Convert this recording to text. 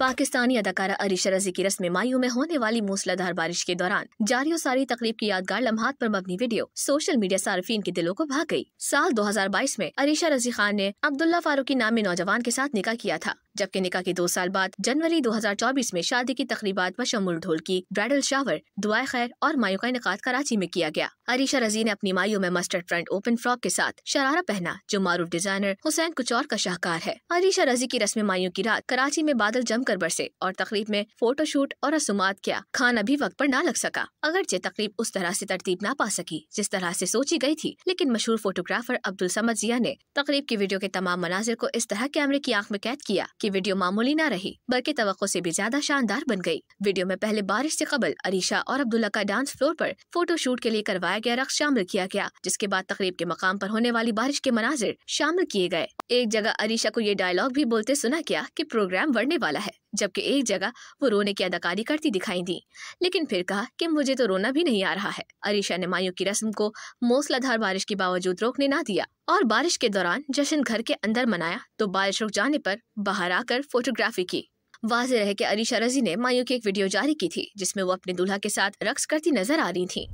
पाकिस्तानी अदाकारा अरिशर रजी की रस्म मायू में होने वाली मूसलाधार बारिश के दौरान जारी और सारी तकरीब की यादगार लम्हात पर मबनी वीडियो सोशल मीडिया सार्फिन के दिलों को भाग गई। साल 2022 में अरीशा रजी खान ने अब्दुल्ला फारूकी नामी नौजवान के साथ निकाह किया था जबकि निकाह के दो साल बाद जनवरी 2024 में शादी की तकरीबा बशमूल ढोल की ब्राइडल शावर दुआ खैर और मायू का इनका कराची में किया गया अरीशा रजी ने अपनी मायों में मस्टर्ड फ्रंट ओपन फ्रॉक के साथ शरारा पहना जो मारूफ डिजाइनर हुसैन कुचौर का शाहकार है अरीशा रजी की रस्म मायों की रात कराची में बादल जमकर बरसे और तकरीब में फोटोशूट और रसूमात किया खान अभी वक्त पर ना लग सका अगरचे तकरीब उस तरह से तरतीब ना पा सकी जिस तरह से सोची गई थी लेकिन मशहूर फोटोग्राफर अब्दुल समद जिया ने तकरीब की वीडियो के तमाम मनाजिर को इस तरह कैमरे की आंख में कैद किया कि वीडियो मामूली न रही बल्कि तो से भी ज्यादा शानदार बन गई वीडियो में पहले बारिश ऐसी कबल अरीशा और अब्दुल्ला का डांस फ्लोर फोटो फोटोशूट के लिए करवाया बताया गया रक्स शामिल किया गया जिसके बाद तकरीब के मकाम पर होने वाली बारिश के मनाजिर शामिल किए गए एक जगह अरीशा को ये डायलॉग भी बोलते सुना गया कि प्रोग्राम बढ़ने वाला है जबकि एक जगह वो रोने की अदाकारी करती दिखाई दी लेकिन फिर कहा कि मुझे तो रोना भी नहीं आ रहा है अरीशा ने मायू की रस्म को मौसलाधार बारिश के बावजूद रोकने ना दिया और बारिश के दौरान जश्न घर के अंदर मनाया तो बारिश रुक जाने पर बाहर आकर फोटोग्राफी की वाजह रहे कि अरीशा रजी ने मायू की एक वीडियो जारी की थी जिसमें वो अपने दूल्हा के साथ रक्स करती नजर आ रही थी